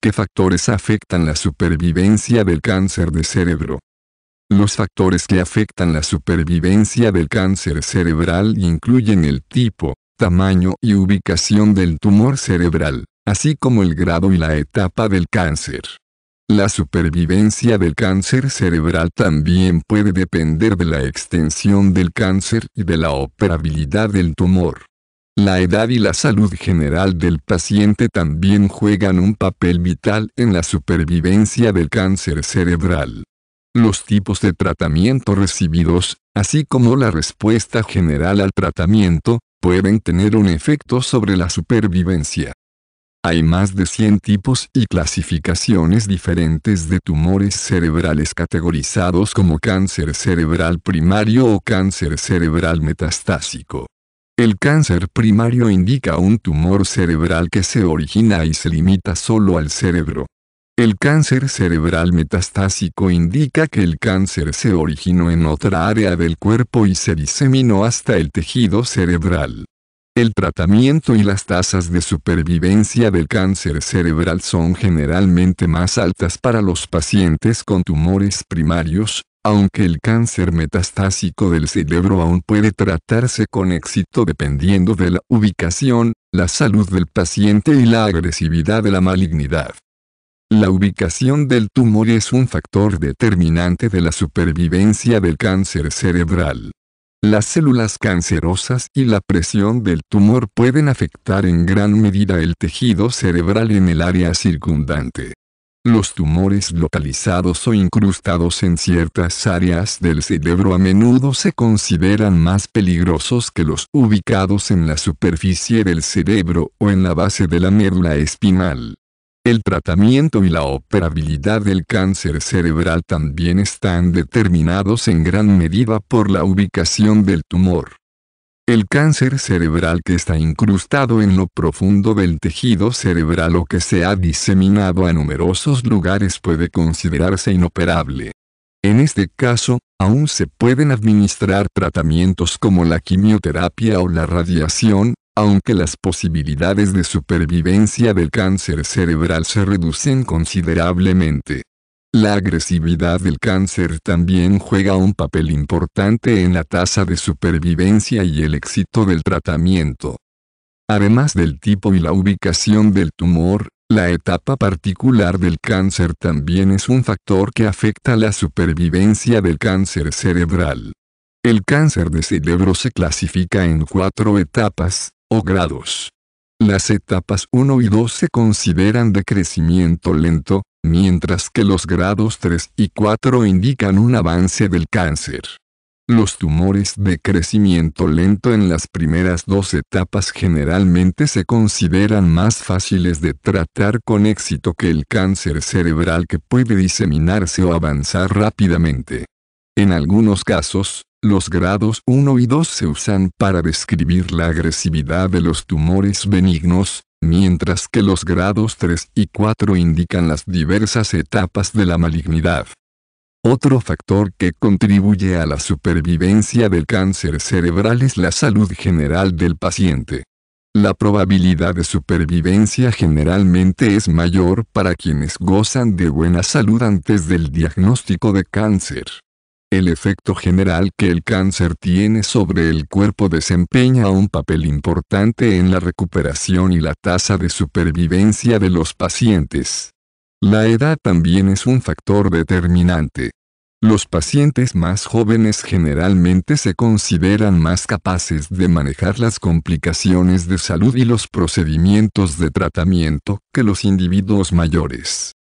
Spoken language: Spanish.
¿Qué factores afectan la supervivencia del cáncer de cerebro? Los factores que afectan la supervivencia del cáncer cerebral incluyen el tipo, tamaño y ubicación del tumor cerebral, así como el grado y la etapa del cáncer. La supervivencia del cáncer cerebral también puede depender de la extensión del cáncer y de la operabilidad del tumor. La edad y la salud general del paciente también juegan un papel vital en la supervivencia del cáncer cerebral. Los tipos de tratamiento recibidos, así como la respuesta general al tratamiento, pueden tener un efecto sobre la supervivencia. Hay más de 100 tipos y clasificaciones diferentes de tumores cerebrales categorizados como cáncer cerebral primario o cáncer cerebral metastásico. El cáncer primario indica un tumor cerebral que se origina y se limita solo al cerebro. El cáncer cerebral metastásico indica que el cáncer se originó en otra área del cuerpo y se diseminó hasta el tejido cerebral. El tratamiento y las tasas de supervivencia del cáncer cerebral son generalmente más altas para los pacientes con tumores primarios, aunque el cáncer metastásico del cerebro aún puede tratarse con éxito dependiendo de la ubicación, la salud del paciente y la agresividad de la malignidad. La ubicación del tumor es un factor determinante de la supervivencia del cáncer cerebral. Las células cancerosas y la presión del tumor pueden afectar en gran medida el tejido cerebral en el área circundante. Los tumores localizados o incrustados en ciertas áreas del cerebro a menudo se consideran más peligrosos que los ubicados en la superficie del cerebro o en la base de la médula espinal. El tratamiento y la operabilidad del cáncer cerebral también están determinados en gran medida por la ubicación del tumor. El cáncer cerebral que está incrustado en lo profundo del tejido cerebral o que se ha diseminado a numerosos lugares puede considerarse inoperable. En este caso, aún se pueden administrar tratamientos como la quimioterapia o la radiación, aunque las posibilidades de supervivencia del cáncer cerebral se reducen considerablemente. La agresividad del cáncer también juega un papel importante en la tasa de supervivencia y el éxito del tratamiento. Además del tipo y la ubicación del tumor, la etapa particular del cáncer también es un factor que afecta la supervivencia del cáncer cerebral. El cáncer de cerebro se clasifica en cuatro etapas, o grados. Las etapas 1 y 2 se consideran de crecimiento lento, mientras que los grados 3 y 4 indican un avance del cáncer. Los tumores de crecimiento lento en las primeras dos etapas generalmente se consideran más fáciles de tratar con éxito que el cáncer cerebral que puede diseminarse o avanzar rápidamente. En algunos casos, los grados 1 y 2 se usan para describir la agresividad de los tumores benignos, mientras que los grados 3 y 4 indican las diversas etapas de la malignidad. Otro factor que contribuye a la supervivencia del cáncer cerebral es la salud general del paciente. La probabilidad de supervivencia generalmente es mayor para quienes gozan de buena salud antes del diagnóstico de cáncer. El efecto general que el cáncer tiene sobre el cuerpo desempeña un papel importante en la recuperación y la tasa de supervivencia de los pacientes. La edad también es un factor determinante. Los pacientes más jóvenes generalmente se consideran más capaces de manejar las complicaciones de salud y los procedimientos de tratamiento que los individuos mayores.